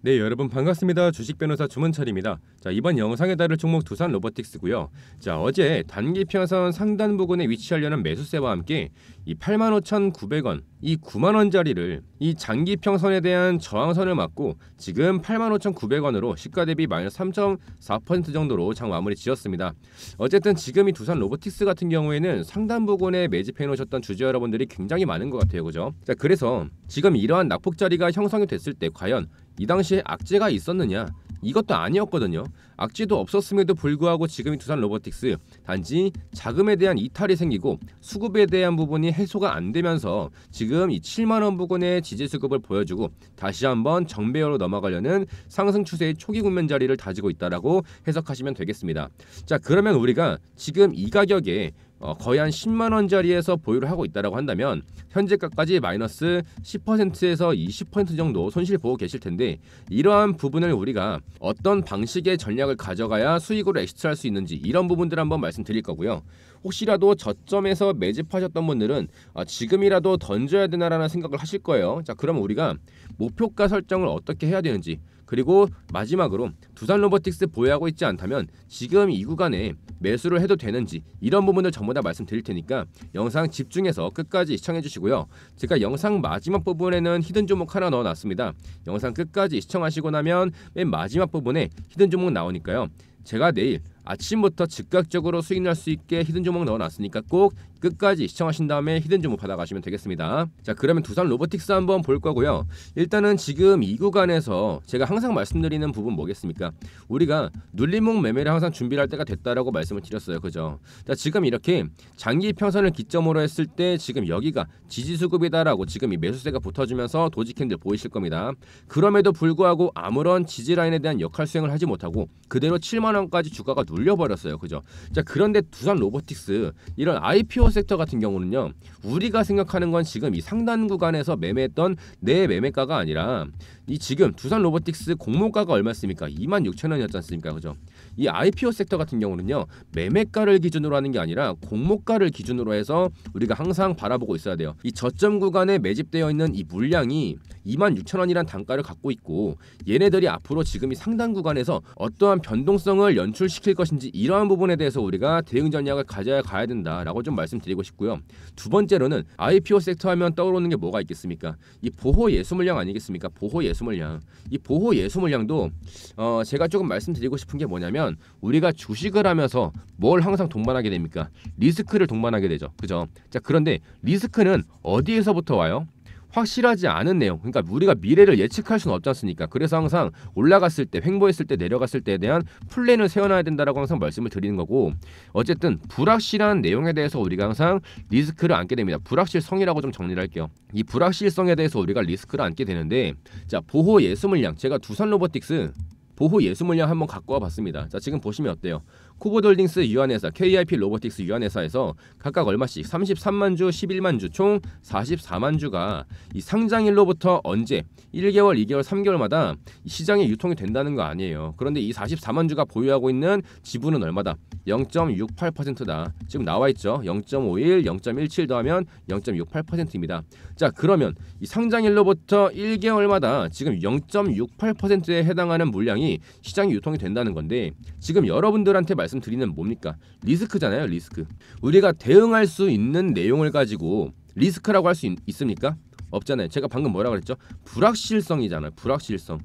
네 여러분 반갑습니다 주식변호사 주문철입니다 자 이번 영상에 다룰 종목 두산 로보틱스고요 자 어제 단기 평선 상단 부근에 위치하려는 매수세와 함께 이 85,900원 이 9만 원짜리를 이 장기평선에 대한 저항선을 맞고 지금 85,900원으로 시가 대비 마이너스 3.4% 정도로 장 마무리 지었습니다. 어쨌든 지금 이 두산 로보틱스 같은 경우에는 상단 부근에 매집해 놓으셨던 주주 여러분들이 굉장히 많은 것 같아요. 그죠? 자, 그래서 지금 이러한 낙폭 자리가 형성이 됐을 때 과연 이 당시에 악재가 있었느냐? 이것도 아니었거든요. 악재도 없었음에도 불구하고 지금의 두산 로보틱스 단지 자금에 대한 이탈이 생기고 수급에 대한 부분이 해소가 안 되면서 지금 이 7만 원 부근의 지지 수급을 보여주고 다시 한번 정배열로 넘어가려는 상승 추세의 초기 국면 자리를 다지고 있다라고 해석하시면 되겠습니다. 자 그러면 우리가 지금 이 가격에 어, 거의 한 10만 원자리에서 보유를 하고 있다라고 한다면 현재가까지 마이너스 10%에서 20% 정도 손실 보고 계실 텐데 이러한 부분을 우리가 어떤 방식의 전략 전략을 가져가야 수익으로 엑시트할 수 있는지 이런 부분들 한번 말씀드릴 거고요. 혹시라도 저점에서 매집하셨던 분들은 아, 지금이라도 던져야 되나라는 생각을 하실 거예요. 자, 그럼 우리가 목표가 설정을 어떻게 해야 되는지 그리고 마지막으로 두산 로보틱스 보유하고 있지 않다면 지금 이 구간에 매수를 해도 되는지 이런 부분을 전부 다 말씀드릴 테니까 영상 집중해서 끝까지 시청해 주시고요. 제가 영상 마지막 부분에는 히든 종목 하나 넣어놨습니다. 영상 끝까지 시청하시고 나면 맨 마지막 부분에 히든 종목 나오니까요. 제가 내일 아침부터 즉각적으로 수익 날 수 있게 히든 종목 넣어놨으니까 꼭 끝까지 시청하신 다음에 히든 종목 받아가시면 되겠습니다. 자 그러면 두산 로보틱스 한번 볼 거고요. 일단은 지금 이 구간에서 제가 항상 말씀드리는 부분 뭐겠습니까? 우리가 눌림목 매매를 항상 준비할 때가 됐다라고 말씀을 드렸어요. 그죠? 자 지금 이렇게 장기 평선을 기점으로 했을 때 지금 여기가 지지수급이다라고 지금 이 매수세가 붙어주면서 도지캔들 보이실 겁니다. 그럼에도 불구하고 아무런 지지라인에 대한 역할 수행을 하지 못하고 그대로 7만원까지 주가가 누 물려버렸어요. 그죠? 자, 그런데 두산 로보틱스 이런 IPO 섹터 같은 경우는요. 우리가 생각하는 건 지금 이 상단 구간에서 매매했던 내 매매가가 아니라 이 지금 두산 로보틱스 공모가가 얼마였습니까? 2만 6천 원이었지 않습니까? 그죠? 이 IPO 섹터 같은 경우는요 매매가를 기준으로 하는 게 아니라 공모가를 기준으로 해서 우리가 항상 바라보고 있어야 돼요. 이 저점 구간에 매집되어 있는 이 물량이 26,000원이란 단가를 갖고 있고 얘네들이 앞으로 지금 이 상단 구간에서 어떠한 변동성을 연출시킬 것인지 이러한 부분에 대해서 우리가 대응 전략을 가져야 가야 된다라고 좀 말씀드리고 싶고요. 두 번째로는 IPO 섹터 하면 떠오르는 게 뭐가 있겠습니까? 이 보호 예수 물량 아니겠습니까? 보호 예수 물량. 이 보호 예수 물량도 어 제가 조금 말씀드리고 싶은 게 뭐냐면 되면 우리가 주식을 하면서 뭘 항상 동반하게 됩니까? 리스크를 동반하게 되죠. 그죠? 자, 그런데 리스크는 어디에서부터 와요? 확실하지 않은 내용 그러니까 우리가 미래를 예측할 수는 없지 않습니까 그래서 항상 올라갔을 때 횡보했을 때 내려갔을 때에 대한 플랜을 세워놔야 된다라고 항상 말씀을 드리는 거고 어쨌든 불확실한 내용에 대해서 우리가 항상 리스크를 안게 됩니다 불확실성이라고 좀 정리를 할게요 이 불확실성에 대해서 우리가 리스크를 안게 되는데 자 보호 예수 물량 제가 두산 로보틱스 보호 예술 물량 한번 갖고 와봤습니다. 자 지금 보시면 어때요? 쿠보돌딩스 유한회사, KIP 로보틱스 유한회사에서 각각 얼마씩 33만 주, 11만 주, 총 44만 주가 이 상장일로부터 언제 1개월, 2개월, 3개월마다 시장에 유통이 된다는 거 아니에요. 그런데 이 44만 주가 보유하고 있는 지분은 얼마다? 0.68%다. 지금 나와 있죠. 0.51, 0.17 더하면 0.68%입니다. 자, 그러면 이 상장일로부터 1개월마다 지금 0.68%에 해당하는 물량이 시장에 유통이 된다는 건데 지금 여러분들한테 말 말씀드리는 뭡니까? 리스크잖아요, 리스크. 우리가 대응할 수 있는 내용을 가지고 리스크라고 할 수 있습니까? 없잖아요. 제가 방금 뭐라 그랬죠? 불확실성이잖아요. 불확실성.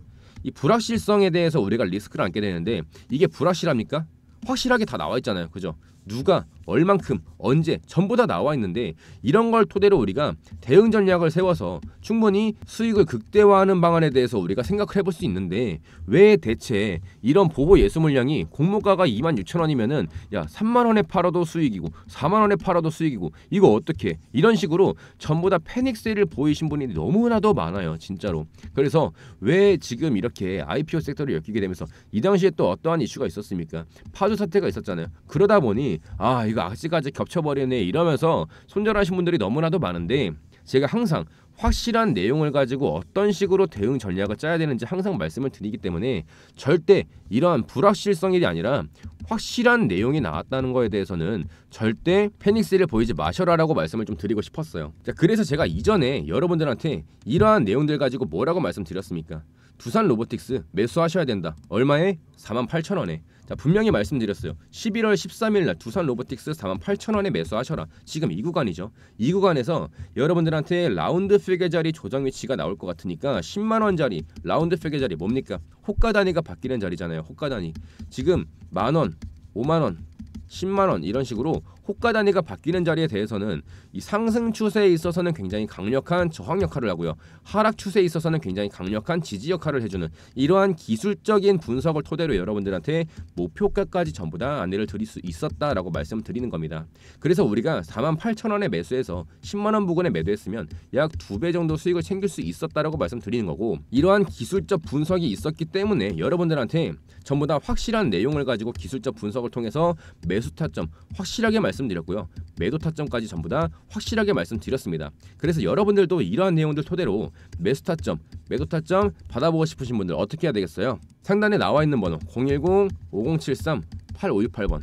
이 불확실성에 대해서 우리가 리스크를 안게 되는데 이게 불확실합니까? 확실하게 다 나와 있잖아요. 그죠? 누가 얼만큼 언제 전부 다 나와 있는데 이런 걸 토대로 우리가 대응 전략을 세워서 충분히 수익을 극대화하는 방안에 대해서 우리가 생각을 해볼 수 있는데 왜 대체 이런 보보 예수 물량이 공모가가 2만 6천 원이면은 야 3만 원에 팔아도 수익이고 4만 원에 팔아도 수익이고 이거 어떻게 이런 식으로 전부 다 패닉 세일을 보이신 분이 너무나도 많아요 진짜로 그래서 왜 지금 이렇게 IPO 섹터를 엮이게 되면서 이 당시에 또 어떠한 이슈가 있었습니까 파주 사태가 있었잖아요 그러다 보니 아 이거 아직까지 겹쳐버리네 이러면서 손절하신 분들이 너무나도 많은데 제가 항상 확실한 내용을 가지고 어떤 식으로 대응 전략을 짜야 되는지 항상 말씀을 드리기 때문에 절대 이러한 불확실성이 아니라 확실한 내용이 나왔다는 거에 대해서는 절대 패닉스를 보이지 마셔라라고 말씀을 좀 드리고 싶었어요. 자, 그래서 제가 이전에 여러분들한테 이러한 내용들 가지고 뭐라고 말씀드렸습니까? 두산 로보틱스 매수하셔야 된다. 얼마에? 48,000원에. 자, 분명히 말씀드렸어요. 11월 13일 날 두산 로보틱스 4 8 0 0 0 원에 매수하셔라. 지금 이 구간이죠. 이 구간에서 여러분들한테 라운드 피게 자리 조정 위치가 나올 것 같으니까 10만 원짜리 라운드 피게 자리 뭡니까? 호가 단위가 바뀌는 자리잖아요. 호가 단위. 지금 만 원, 5만 원, 10만 원 이런 식으로 호가 단위가 바뀌는 자리에 대해서는 이 상승 추세에 있어서는 굉장히 강력한 저항 역할을 하고요. 하락 추세에 있어서는 굉장히 강력한 지지 역할을 해주는 이러한 기술적인 분석을 토대로 여러분들한테 목표가까지 전부 다 안내를 드릴 수 있었다라고 말씀드리는 겁니다. 그래서 우리가 48,000원에 매수해서 10만원 부근에 매도했으면 약 두 배 정도 수익을 챙길 수 있었다라고 말씀드리는 거고 이러한 기술적 분석이 있었기 때문에 여러분들한테 전부 다 확실한 내용을 가지고 기술적 분석을 통해서 매수 타점 확실하게 말씀 말씀드렸고요. 매도 타점까지 전부 다 확실하게 말씀드렸습니다. 그래서 여러분들도 이러한 내용들 토대로 매수 타점, 매도 타점 받아보고 싶으신 분들 어떻게 해야 되겠어요? 상단에 나와 있는 번호 010-5073-8568번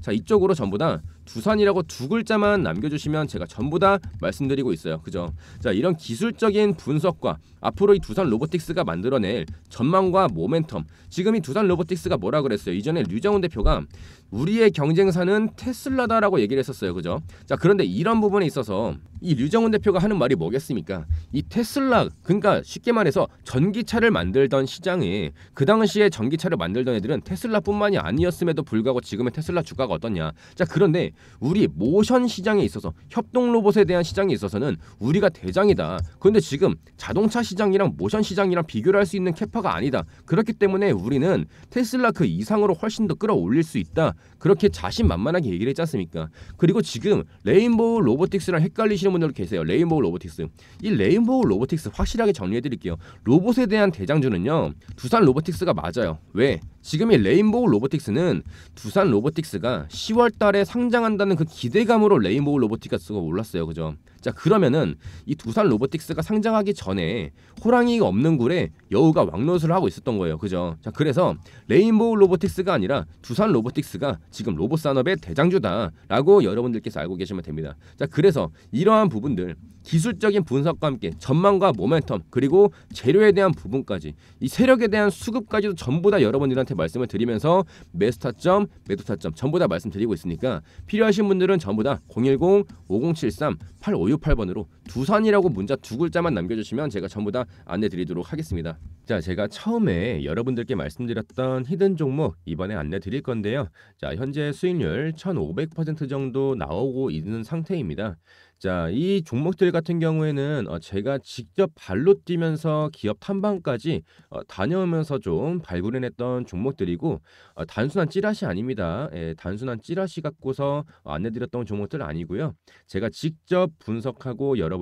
자 이쪽으로 전부 다 두산이라고두 글자만 남겨주시면 제가 전부 다 말씀드리고 있어요. 그죠? 자, 이런 기술적인 분석과 앞으로 이 두산 로보틱스가 만들어낼 전망과 모멘텀. 지금 이 두산 로보틱스가 뭐라 그랬어요? 이전에 류정훈 대표가 우리의 경쟁사는 테슬라다라고 얘기를 했었어요. 그죠? 자, 그런데 이런 부분에 있어서 이 류정훈 대표가 하는 말이 뭐겠습니까? 이 테슬라, 그러니까 쉽게 말해서 전기차를 만들던 시장에 그 당시에 전기차를 만들던 애들은 테슬라뿐만이 아니었음에도 불구하고 지금의 테슬라 주가가 어떻냐. 자, 그런데 우리 모션 시장에 있어서 협동 로봇에 대한 시장에 있어서는 우리가 대장이다. 그런데 지금 자동차 시장이랑 모션 시장이랑 비교를 할 수 있는 캐파가 아니다. 그렇기 때문에 우리는 테슬라 그 이상으로 훨씬 더 끌어올릴 수 있다. 그렇게 자신만만하게 얘기를 했지 않습니까? 그리고 지금 레인보우 로보틱스랑 헷갈리시는 분들 계세요. 레인보우 로보틱스. 이 레인보우 로보틱스 확실하게 정리해 드릴게요. 로봇에 대한 대장주는요. 두산 로보틱스가 맞아요. 왜? 지금의 레인보우 로보틱스는 두산 로보틱스가 10월 달에 상장한다는 그 기대감으로 레인보우 로보틱스가 올랐어요. 그죠? 자, 그러면은 이 두산 로보틱스가 상장하기 전에 호랑이가 없는 굴에 여우가 왕노스를 하고 있었던 거예요. 그죠? 자, 그래서 레인보우 로보틱스가 아니라 두산 로보틱스가 지금 로봇 산업의 대장주다라고 여러분들께서 알고 계시면 됩니다. 자, 그래서 이러한 부분들 기술적인 분석과 함께 전망과 모멘텀 그리고 재료에 대한 부분까지 이 세력에 대한 수급까지도 전부 다 여러분들한테 말씀을 드리면서 매스 타점, 매도 타점 전부 다 말씀드리고 있으니까 필요하신 분들은 전부 다 010-5073-8568번으로 두산이라고 문자 두 글자만 남겨주시면 제가 전부 다 안내드리도록 하겠습니다. 자, 제가 처음에 여러분들께 말씀드렸던 히든 종목 이번에 안내드릴 건데요. 자, 현재 수익률 1,500% 정도 나오고 있는 상태입니다. 자, 이 종목들 같은 경우에는 어, 제가 직접 발로 뛰면서 기업 탐방까지 어, 다녀오면서 좀 발굴해냈던 종목들이고 어, 단순한 찌라시 아닙니다. 예, 단순한 찌라시 갖고서 안내드렸던 종목들 아니고요. 제가 직접 분석하고 여러분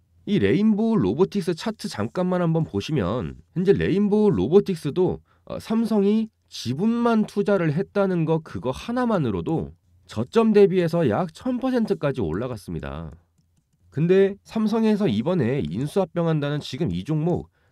이 레인보우 로보틱스 차트 잠깐만 한번 보시면 현재 레인보우 로보틱스도 어, 삼성이 지분만 투자를 했다는 거 그거 하나만으로도 저점 대비해서 약 1000%까지 올라갔습니다. 근데 삼성에서 이번에 인수합병한다는 지금 이 종목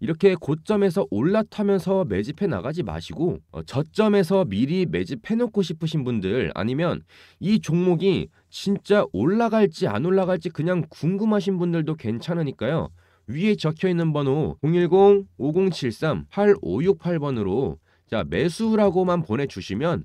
이렇게 고점에서 올라타면서 매집해 나가지 마시고 어, 저점에서 미리 매집해 놓고 싶으신 분들 아니면 이 종목이 진짜 올라갈지 안 올라갈지 그냥 궁금하신 분들도 괜찮으니까요. 위에 적혀 있는 번호 010-5073-8568번으로 자, 매수라고만 보내주시면